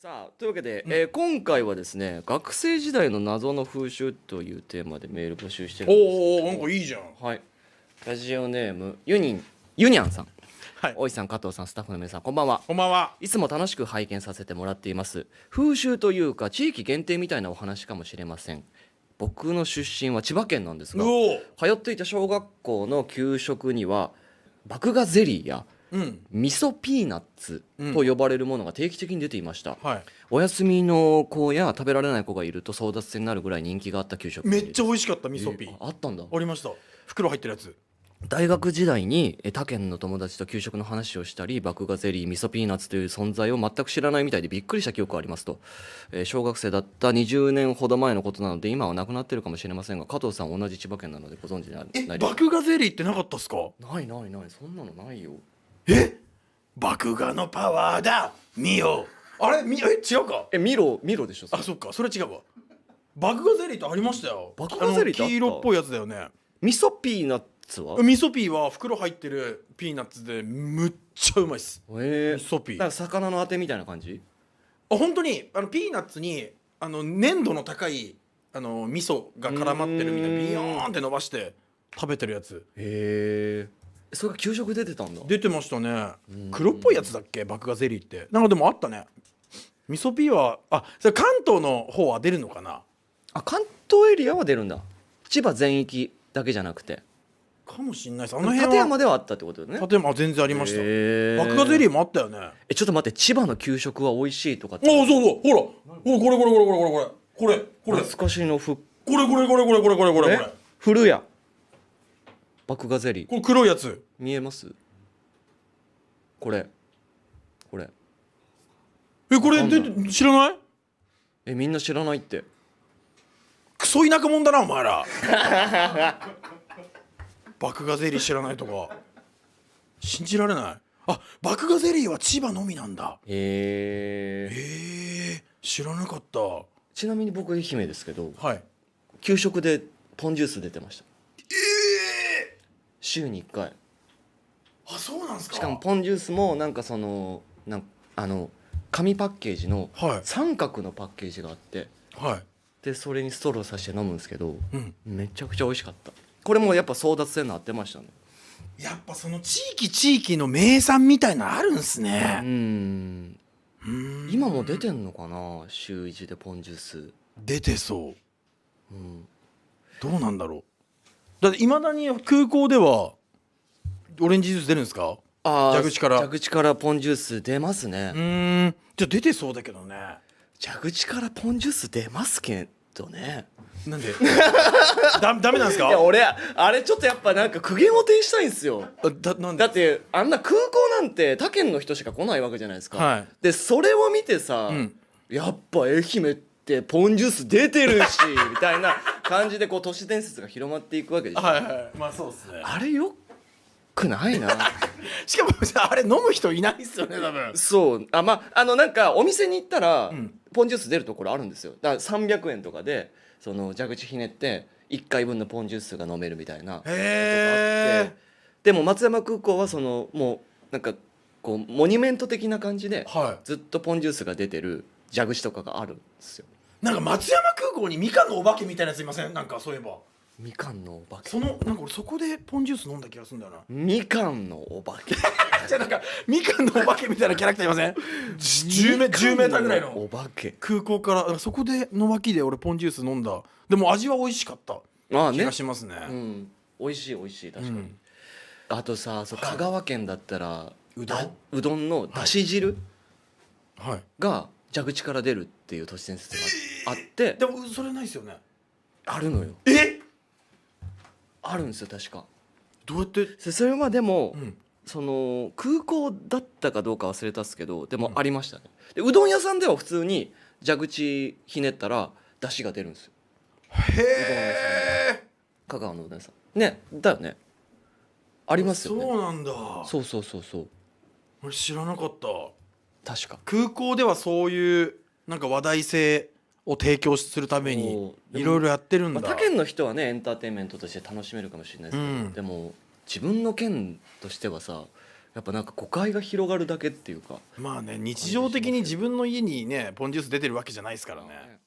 さあというわけで、うん、えー、今回はですね学生時代の謎の風習というテーマでメール募集してるんですおおなんかいいじゃんはいラジオネームユニンユニャンさんはい、おいさん加藤さんスタッフの皆さんこんばんはこんばんはいつも楽しく拝見させてもらっています風習というか地域限定みたいなお話かもしれません僕の出身は千葉県なんですが通っていた小学校の給食には麦芽ゼリーやうん、味噌ピーナッツと呼ばれるものが定期的に出ていました、うんはい、お休みの子や食べられない子がいると争奪戦になるぐらい人気があった給食めっちゃ美味しかった味噌ピー、えー、あったんだありました袋入ってるやつ大学時代に他県の友達と給食の話をしたり麦芽ゼリー味噌ピーナッツという存在を全く知らないみたいでびっくりした記憶がありますと、えー、小学生だった20年ほど前のことなので今はなくなってるかもしれませんが加藤さん同じ千葉県なのでご存知ないり麦芽ゼリーってなかったっすかないないないそんなのないよえ爆画のパワーだ見よあれみえ違うかえ見ろ見ろでしょあそっかそれ違うわ爆画ゼリーってありましたよ爆画ゼリー黄色っぽいやつだよね味噌ピーナッツは味噌ピーは袋入ってるピーナッツでむっちゃうまいっすえー、味噌ピー魚のあてみたいな感じあ本当にあのピーナッツにあの粘度の高いあの味噌が絡まってるみたいなビヨーンって伸ばして食べてるやつへえそれが給食出てたんだ出てましたね黒っぽいやつだっけ麦芽ゼリーってなんかでもあったね味噌ピーはあそれ関東の方は出るのかなあ関東エリアは出るんだ千葉全域だけじゃなくてかもしんないですあの辺は館山ではあったってことだよね館山全然ありました麦芽ゼリーもあったよねえちょっと待って千葉の給食は美味しいとかってああそうそうほらほらこれこれこれこれこれこれこれこれこれこれこれこれこれこれこれこれこれこれこれ古谷爆ガゼリーこれ黒いやつ見えますこれこれえこれで知らないえみんな知らないってクソ田舎者だなお前ら 爆ガゼリー知らないとか信じられないあ爆ガゼリーは千葉のみなんだへえー、知らなかったちなみに僕愛媛ですけど、はい、給食でポンジュース出てました週に1回あそうなんですかしかもポンジュースもなんかそのなんあの紙パッケージの三角のパッケージがあってはいでそれにストローさして飲むんですけどうんめちゃくちゃ美味しかったこれもやっぱ争奪戦のなってましたねやっぱその地域地域の名産みたいなのあるんすうねんうん今も出てんのかな週一でポンジュース出てそううんどうなんだろうだっていまだに空港ではオレンジジュース出るんですかあ蛇口から蛇口からポンジュース出ますねうんじゃ出てそうだけどね蛇口からポンジュース出ますけどねなんでだ ダメなんですかいや俺あれちょっとやっぱなんか苦言を呈したいんですよだだってあんな空港なんて他県の人しか来ないわけじゃないですか、はい、でそれを見てさ、うん、やっぱ愛媛ってポンジュース出てるしみたいな感じでこう都市伝説が広まっていくわけでしょ、はいはいまあそうっすねあれよくないな しかもあれ飲む人いないっすよね多分そうあまああのなんかお店に行ったら、うんポンジュース出るところあるんですよだから300円とかでその蛇口ひねって1回分のポンジュースが飲めるみたいなことあってでも松山空港はそのもうなんかこうモニュメント的な感じで、はいずっとポンジュースが出てる蛇口とかがあるんですよなんか松山校にみかんのお化けみたいなやついませんなんかそういえばみかんのお化けそのなんか俺そこでポンジュース飲んだ気がするんだよなみかんのお化け じゃあなんかみかんのお化けみたいなキャラクターいません 10, メ10メーターぐらいのお化け空港からそこでの脇で俺ポンジュース飲んだでも味は美味しかったあね、気がしますね、うん、美味しい美味しい確かに、うん、あとさそう香川県だったら、はい、うどんうどんのだし汁、はい、が蛇口から出るっていう都市伝説があってあってでもそれないですよねあるのよえあるんですよ確かどうやってそれはでも、うん、その空港だったかどうか忘れたっすけどでもありましたね、うん、でうどん屋さんでは普通に蛇口ひねったら出汁が出るんですよへえ香川のうどん屋さんねだよねありますよねそうなんだそうそうそうそう俺知らなかった確か空港ではそういうなんか話題性を提供するためにいろいろやってるんだ、まあ、他県の人はねエンターテインメントとして楽しめるかもしれないですけど、うん、でも自分の県としてはさやっぱなんか誤解が広がるだけっていうかまあね日常的に自分の家にねポンジュース出てるわけじゃないですからね。